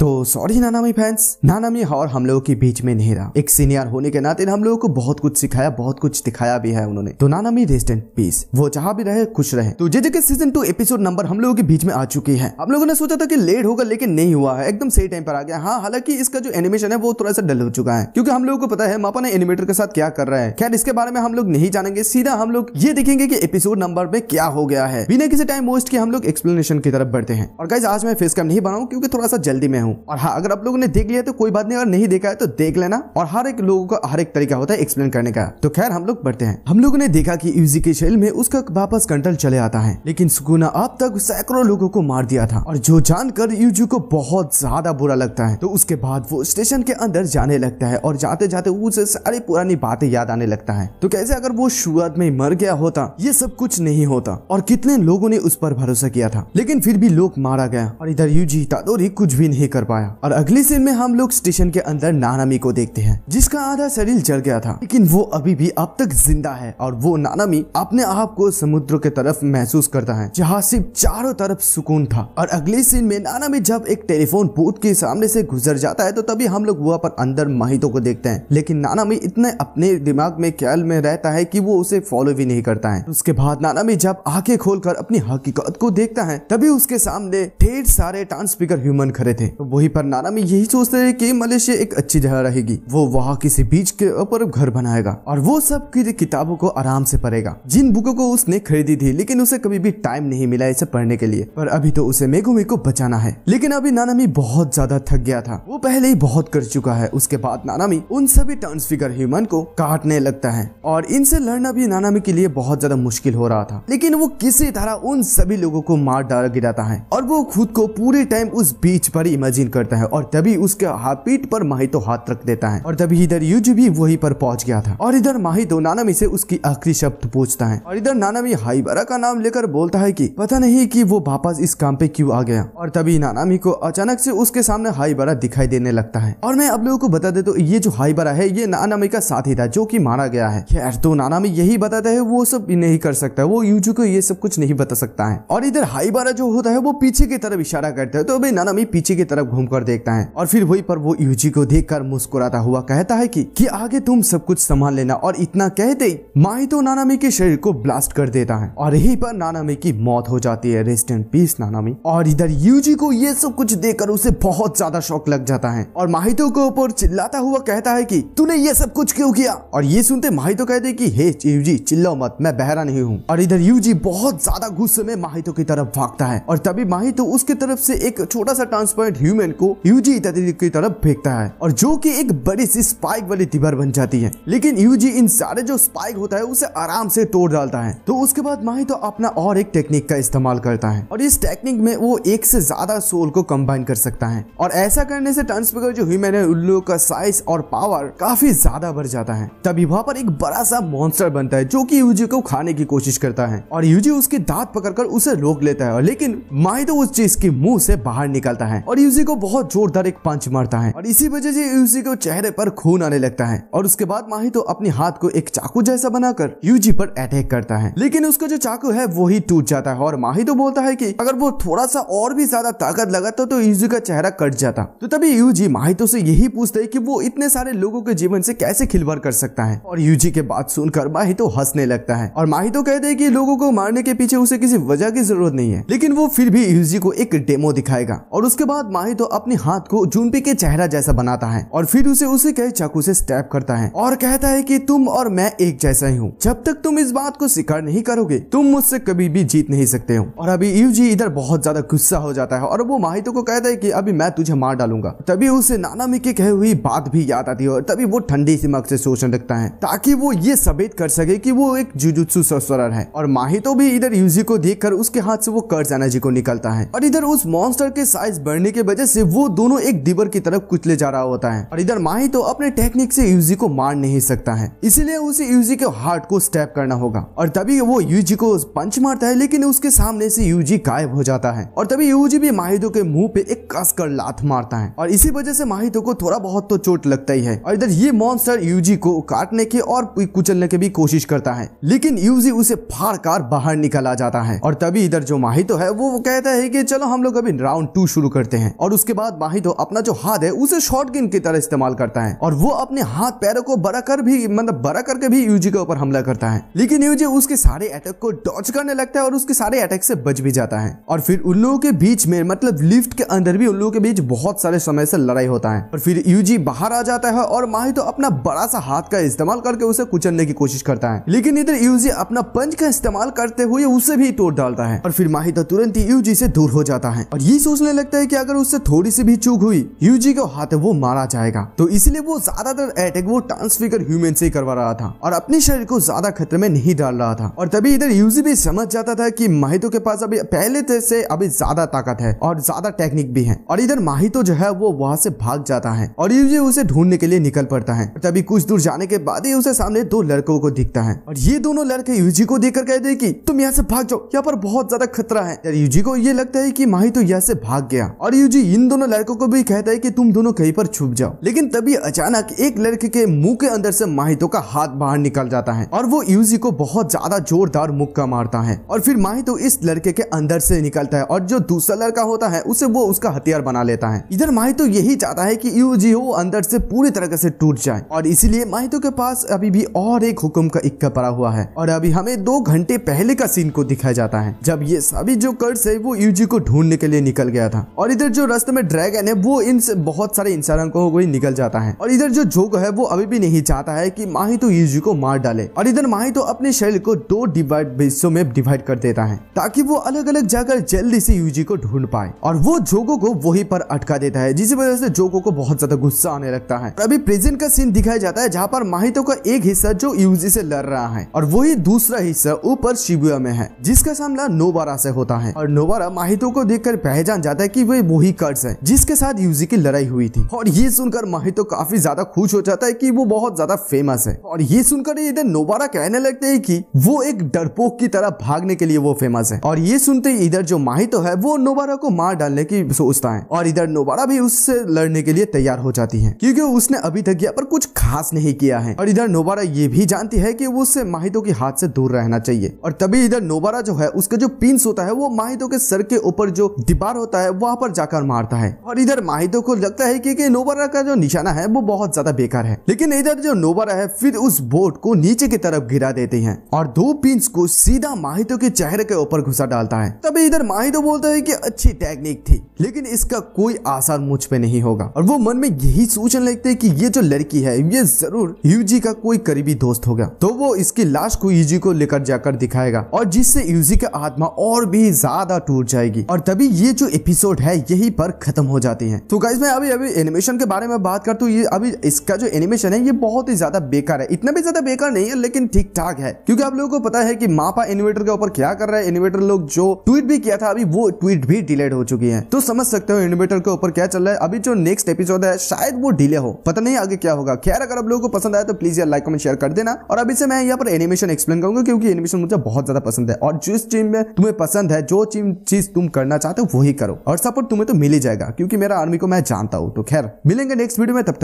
तो sorry नानामी fans नानामी और हम लोगों के बीच में नहीं रहा एक सीनियर होने के नाते हम लोगों को बहुत कुछ सिखाया बहुत कुछ दिखाया भी है उन्होंने तो नानामी रेस्ट एंड पीस वो जहाँ भी रहे खुश रहे तो जे जगह सीजन टू एपिसोड नंबर हम लोगों के बीच में आ चुकी है हम लोगों ने सोचा था कि लेट होगा लेकिन नहीं हुआ है एकदम सही टाइम पर आ गया हाँ हालांकि इसका जो एनिमेशन है वो थोड़ा सा डल हो चुका है क्योंकि हम लोगों को पता है मापा ने एनिमेटर के साथ क्या कर रहा है खैर इसके बारे में हम लोग नहीं जानेंगे सीधा हम लोग ये देखेंगे की एपिसोड नंबर में क्या हो गया है बिना किसी टाइम वोस्ट के हम लोग एक्सप्लेनेशन की तरफ बढ़ते हैं और गाइज आज मैं फेस कैम नहीं बनाऊ क्योंकि थोड़ा सा जल्दी में हूँ हूँ और हाँ अगर आप लोगों ने देख लिया तो कोई बात नहीं अगर नहीं देखा है तो देख लेना और हर एक लोगों का हर एक तरीका होता है एक्सप्लेन करने का तो खैर हम लोग बढ़ते हैं हम लोगों ने देखा की यूजी के शैल में उसका वापस कंट्रोल चले आता है लेकिन सुकुना अब तक सैकड़ों लोगों को मार दिया था और जो जानकर यूजू को बहुत ज्यादा बुरा लगता है तो उसके बाद वो स्टेशन के अंदर जाने लगता है और जाते जाते उसे सारी पुरानी बातें याद आने लगता है तो कैसे अगर वो शुरुआत में मर गया होता ये सब कुछ नहीं होता और कितने लोगों ने उस पर भरोसा किया था लेकिन फिर भी लोग मारा गया और इधर यूजी तादोरी कुछ भी नहीं कर कर पाया और अगले सीन में हम लोग स्टेशन के अंदर नानामी को देखते हैं जिसका आधा शरीर जल गया था लेकिन वो अभी भी अब तक जिंदा है और वो नानामी अपने आप को समुद्र के तरफ महसूस करता है जहाँ सिर्फ चारों तरफ सुकून था और अगले सीन में नानामी जब एक टेलीफोन बूथ के सामने से गुजर जाता है तो तभी हम लोग वहाँ पर अंदर माहितो को देखते हैं लेकिन नानामी इतने अपने दिमाग में ख्याल में रहता है की वो उसे फॉलो भी नहीं करता है उसके बाद नानामी जब आंखें खोलकर अपनी हकीकत को देखता है तभी उसके सामने ढेर सारे ट्रांसफिगर ह्यूमन खड़े थे तो वही पर नाना में यही सोचते है की मलेशिया एक अच्छी जगह रहेगी वो वहाँ किसी बीच के ऊपर घर बनाएगा और वो सब की किताबों को आराम से पढ़ेगा जिन बुकों को उसने खरीदी थी लेकिन उसे कभी भी टाइम नहीं मिला इसे पढ़ने के लिए पर अभी तो उसे मेगुमी को बचाना है लेकिन अभी नानामी बहुत ज्यादा थक गया था वो पहले ही बहुत कर चुका है उसके बाद नानामी उन सभी ट्रांसफिगर ह्यूमन को काटने लगता है और इनसे लड़ना भी नानामी के लिए बहुत ज्यादा मुश्किल हो रहा था लेकिन वो किसी तरह उन सभी लोगों को मार डाल गिराता है और वो खुद को पूरे टाइम उस बीच पर इमेजिन तंजील करता है और तभी उसके हाथ पीठ पर माहितो हाथ रख देता है और तभी इधर युज भी वही पर पहुंच गया था और इधर माहितो नानामी से उसकी आखिरी शब्द पूछता है और इधर नानामी हाईबारा का नाम लेकर बोलता है की पता नहीं की वो वापस इस काम पे क्यूँ आ गया और तभी नानामी को अचानक से उसके सामने हाईबारा दिखाई देने लगता है और मैं आप लोगों को बता दे तो ये जो हाईबारा है ये नानामी का साथी था जो की मारा गया है खैर तो नानामी यही बताता है वो सब नहीं कर सकता वो यूजू को ये सब कुछ नहीं बता सकता है और इधर हाईबारा जो होता है वो पीछे की तरफ इशारा करता है तो अभी नानामी पीछे की तरफ घूमकर देखता है और फिर वही पर वो यूजी को देख कर मुस्कुराता हुआ कहता है की कि आगे तुम सब कुछ संभाल लेना और इतना कहते ही माही तो नानामी के शरीर को ब्लास्ट कर देता है और यही पर नानामी की मौत हो जाती है रेस्ट एंड पीस नानामी और इधर यूजी को ये सब कुछ देखकर उसे बहुत ज्यादा शौक लग जाता है और माहितो के ऊपर चिल्लाता हुआ कहता है कि तूने ये सब कुछ क्यों किया और ये सुनते माहितो कहते कि हे यूजी चिल्लाओ मत मैं बहरा नहीं हूँ और इधर यूजी बहुत ज्यादा गुस्से में माहितो की तरफ भागता है और तभी माहितो उसके तरफ से एक छोटा सा ट्रांसपेरेंट ह्यूमन को यूजी इत्यादि की तरफ फेंकता है और जो की एक बड़ी सी स्पाइक वाली दीवार बन जाती है लेकिन यूजी इन सारे जो स्पाइक होता है उसे आराम से तोड़ डालता है तो उसके बाद माही तो अपना और एक टेक्निक का इस्तेमाल करता है और इस टेक्निक में वो एक से ज्यादा सोल को कंबाइन कर सकता है और ऐसा करने से स्पीकर जो ह्यूमन है उल्लू का साइज और पावर काफी ज्यादा बढ़ जाता है तभी वहाँ पर एक बड़ा सा मॉन्स्टर बनता है जो की यूजी को खाने की कोशिश करता है और यूजी उसके दांत पकड़कर उसे रोक लेता है लेकिन माही तो उस चीज के मुंह से बाहर निकलता है और यूजी यूसी को बहुत जोरदार एक पंच मारता है और इसी वजह से यूसी को चेहरे पर खून आने लगता है और उसके बाद माही तो अपने हाथ को एक चाकू जैसा बनाकर यूजी पर अटैक करता है लेकिन उसका जो चाकू है वो ही टूट जाता है और माही तो बोलता है की अगर वो थोड़ा सा और भी ज्यादा ताकत लगाता तो यूजी का चेहरा कट जाता तो तभी यूजी माही तो से यही पूछते है की वो इतने सारे लोगों के जीवन से कैसे खिलवाड़ कर सकता है और यूजी के बात सुनकर माही तो हंसने लगता है और माही तो कहते हैं की लोगों को मारने के पीछे उसे किसी वजह की जरूरत नहीं है लेकिन वो फिर भी यूजी को एक डेमो दिखाएगा और उसके बाद माही चाहे तो अपने हाथ को जूनपी के चेहरा जैसा बनाता है और फिर उसे उसे कई चाकू से स्टैप करता है और कहता है कि तुम और मैं एक जैसा ही हूँ जब तक तुम इस बात को स्वीकार नहीं करोगे तुम मुझसे कभी भी जीत नहीं सकते हो और अभी यूजी इधर बहुत ज्यादा गुस्सा हो जाता है और वो माहितो को कहता है की अभी मैं तुझे मार डालूंगा तभी उसे नाना मी की कही हुई बात भी याद आती है और तभी वो ठंडे दिमाग से सोचने लगता है ताकि वो ये सबेत कर सके की वो एक जुजुत्सु ससुरर है और माहितो भी इधर यूजी को देख उसके हाथ से वो कर्ज एनर्जी को निकलता है और इधर उस मॉन्स्टर के साइज बढ़ने के बजाय वजह से वो दोनों एक दीबर की तरफ कुचले जा रहा होता है और इधर माही तो अपने टेक्निक से यूजी को मार नहीं सकता है इसीलिए उसे यूजी के हार्ट को स्टैप करना होगा और तभी वो यूजी को पंच मारता है लेकिन उसके सामने से यूजी गायब हो जाता है और तभी यूजी भी माहिदो के मुंह पे एक कसकर लात मारता है और इसी वजह से माहिदो को थोड़ा बहुत तो चोट लगता ही है और इधर ये मॉन्स्टर यूजी को काटने की और कुचलने की भी कोशिश करता है लेकिन यूजी उसे फाड़ कर बाहर निकल आ जाता है और तभी इधर जो माहितो है वो कहता है की चलो हम लोग अभी राउंड टू शुरू करते हैं और और उसके बाद माहितो अपना जो हाथ है उसे शॉर्ट गेन की तरह इस्तेमाल करता है और वो अपने हाथ पैरों को बड़ा कर भी मतलब बड़ा करके भी यूजी के ऊपर हमला करता है लेकिन यूजी उसके सारे अटैक को डॉच करने लगता है और उसके सारे अटैक से बच भी जाता है और फिर उन लोगों के बीच में मतलब लिफ्ट के अंदर भी उन लोगों के बीच बहुत सारे समय से लड़ाई होता है और फिर यूजी बाहर आ जाता है और माहितो अपना बड़ा सा हाथ का इस्तेमाल करके उसे कुचलने की कोशिश करता है लेकिन इधर यूजी अपना पंच का इस्तेमाल करते हुए उसे भी तोड़ डालता है और फिर माहितो तुरंत ही यूजी से दूर हो जाता है और ये सोचने लगता है कि अगर उससे थोड़ी सी भी चूक हुई यूजी के हाथ वो मारा जाएगा तो इसलिए वो ज्यादातर अटैक वो ट्रांसफिगर ह्यूमन से करवा रहा था और अपने शरीर को ज्यादा खतरे में नहीं डाल रहा था और तभी इधर यूजी भी समझ जाता था की माहितो के पास अभी पहले से अभी ज्यादा ताकत है और ज्यादा टेक्निक भी है और इधर माहितो जो है वो वहाँ से भाग जाता है और यूजी उसे ढूंढने के लिए निकल पड़ता है तभी कुछ दूर जाने के बाद ही उसे सामने दो लड़कों को दिखता है और ये दोनों लड़के यूजी को देखकर कहते हैं कि तुम यहाँ से भाग जाओ यहाँ पर बहुत ज्यादा खतरा है यूजी को ये लगता है कि माहितो यहाँ से भाग गया और यूजी इन दोनों लड़कों को भी कहता है कि तुम दोनों कहीं पर छुप जाओ लेकिन तभी अचानक एक लड़के के मुंह के अंदर से माहितो का हाथ बाहर निकल जाता है और वो यूजी को बहुत ज्यादा जोरदार मुक्का मारता है और फिर माहितो इस लड़के के अंदर से निकलता है और जो दूसरा लड़का होता है उसे वो उसका हथियार बना लेता है इधर माहितो यही चाहता है की यूजी वो अंदर से पूरी तरह से टूट जाए और इसीलिए माहितो के पास अभी भी और एक हुक्म का इक्का पड़ा हुआ है और अभी हमें दो घंटे पहले का सीन को दिखाया जाता है जब ये सभी जो कर्ज है वो यूजी को ढूंढने के लिए निकल गया था और इधर जो रास्ते में ड्रैगन है वो इन बहुत सारे इंसानों को वही निकल जाता है और इधर जो जोग है वो अभी भी नहीं चाहता है कि माही तो यूजी को मार डाले और इधर माही तो अपने शरीर को दो डिवाइड हिस्सों में डिवाइड कर देता है ताकि वो अलग अलग जाकर जल्दी से यूजी को ढूंढ पाए और वो जोगो को वही पर अटका देता है जिस वजह से जोगो को बहुत ज्यादा गुस्सा आने लगता है अभी प्रेजेंट का सीन दिखाया जाता है जहाँ पर माहितो का एक हिस्सा जो यूजी से लड़ रहा है और वही दूसरा हिस्सा ऊपर शिबुया में है जिसका सामना नोबारा से होता है और नोबारा माहितो को देखकर पहचान जाता है कि वे वही कर्ज है जिसके साथ यूजी की लड़ाई हुई थी और ये सुनकर माही तो काफी ज्यादा खुश हो जाता है की वो बहुत ज्यादा फेमस है और ये सुनकर इधर नोबारा कहने लगते है की वो एक डरपोक की तरह भागने के लिए वो फेमस है और ये सुनते ही इधर जो माही तो है वो नोबारा को मार डालने की सोचता है और इधर नोबारा भी उससे लड़ने के लिए तैयार हो जाती है क्योंकि उसने अभी तक यहाँ पर कुछ खास नहीं किया है और इधर नोबारा ये भी जानती है कि उससे माहितो के हाथ से दूर रहना चाहिए और तभी इधर नोबारा जो है उसका जो पिंस होता है वो माहितो के सर के ऊपर जो दीवार होता है वहाँ पर जाकर मारता है और इधर माहिदो को लगता है कि, कि नोबरा का जो निशाना है वो बहुत ज्यादा बेकार है लेकिन इधर जो नोबरा है फिर उस बोट को नीचे की तरफ गिरा देते हैं और दो पिंस को सीधा माहिदो के चेहरे के ऊपर घुसा डालता है तभी इधर माहिदो बोलता है की अच्छी टेक्निक थी लेकिन इसका कोई आसार मुझ पे नहीं होगा और वो मन में यही सोचने लगते है की ये जो लड़की है ये जरूर यूजी का कोई करीबी दोस्त होगा तो वो इसकी लाश को यूजी को लेकर जाकर दिखाएगा और जिससे यूजी का आत्मा और भी ज्यादा टूट जाएगी और तभी ये जो एपिसोड है यही पर खत्म हो जाती हैं। तो गाइज मैं अभी अभी एनिमेशन के बारे में बात करता हूँ ये अभी इसका जो एनिमेशन है ये बहुत ही ज्यादा बेकार है इतना भी ज्यादा बेकार नहीं है लेकिन ठीक ठाक है क्योंकि आप लोगों को पता है कि मापा इन्वेटर के ऊपर क्या कर रहा है इन्वेटर लोग जो ट्वीट भी किया था अभी वो ट्वीट भी डिलेट हो चुकी है तो समझ सकते हो इन्वेटर के ऊपर क्या चल रहा है अभी जो नेक्स्ट एपिसोड है शायद वो डिले हो पता नहीं आगे क्या होगा खैर अगर आप लोगों को पसंद आया तो प्लीज यार लाइक कमेंट शेयर कर देना और अभी से मैं यहाँ पर एनिमेशन एक्सप्लेन करूंगा क्योंकि एनिमेशन मुझे बहुत ज्यादा पसंद है और जिस टीम में तुम्हें पसंद है जो चीज तुम करना चाहते हो वही करो और सपोर्ट तुम्हें तो मिल मिल ही जाएगा क्योंकि मेरा आर्मी को मैं जानता हूं तो खैर मिलेंगे नेक्स्ट वीडियो में तब तक